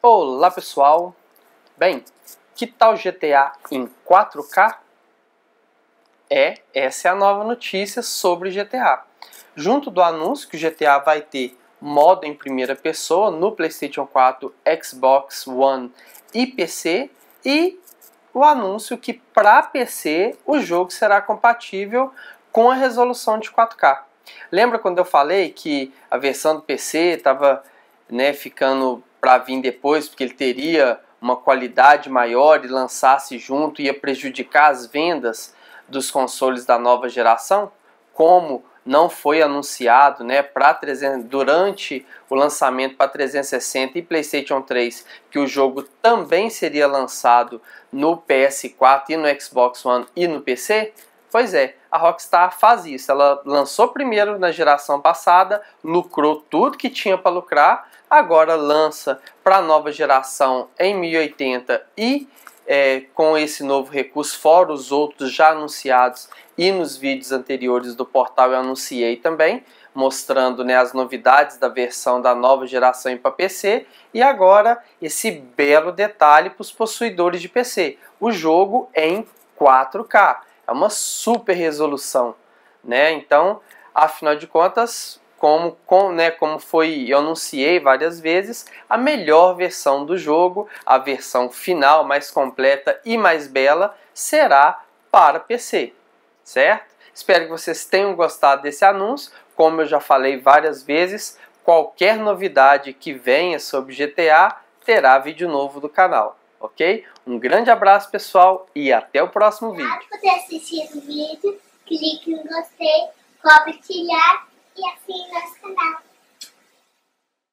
Olá pessoal! Bem, que tal GTA em 4K? É, essa é a nova notícia sobre GTA. Junto do anúncio que o GTA vai ter modo em primeira pessoa no PlayStation 4, Xbox One e PC, e o anúncio que para PC o jogo será compatível com a resolução de 4K. Lembra quando eu falei que a versão do PC estava né, ficando para vir depois, porque ele teria uma qualidade maior e lançasse junto ia prejudicar as vendas dos consoles da nova geração, como não foi anunciado, né, para 300 durante o lançamento para 360 e PlayStation 3, que o jogo também seria lançado no PS4 e no Xbox One e no PC, Pois é, a Rockstar faz isso. Ela lançou primeiro na geração passada, lucrou tudo que tinha para lucrar, agora lança para a nova geração em 1080 e é, com esse novo recurso, fora os outros já anunciados e nos vídeos anteriores do portal eu anunciei também, mostrando né, as novidades da versão da nova geração para PC e agora esse belo detalhe para os possuidores de PC: o jogo é em 4K. É uma super resolução, né? Então, afinal de contas, como, com, né, como foi, eu anunciei várias vezes, a melhor versão do jogo, a versão final, mais completa e mais bela, será para PC, certo? Espero que vocês tenham gostado desse anúncio. Como eu já falei várias vezes, qualquer novidade que venha sobre GTA terá vídeo novo do canal ok? Um grande abraço, pessoal, e até o próximo ah, vídeo. Para por assistir o vídeo, clique em gostei, compartilhar e assine nosso canal.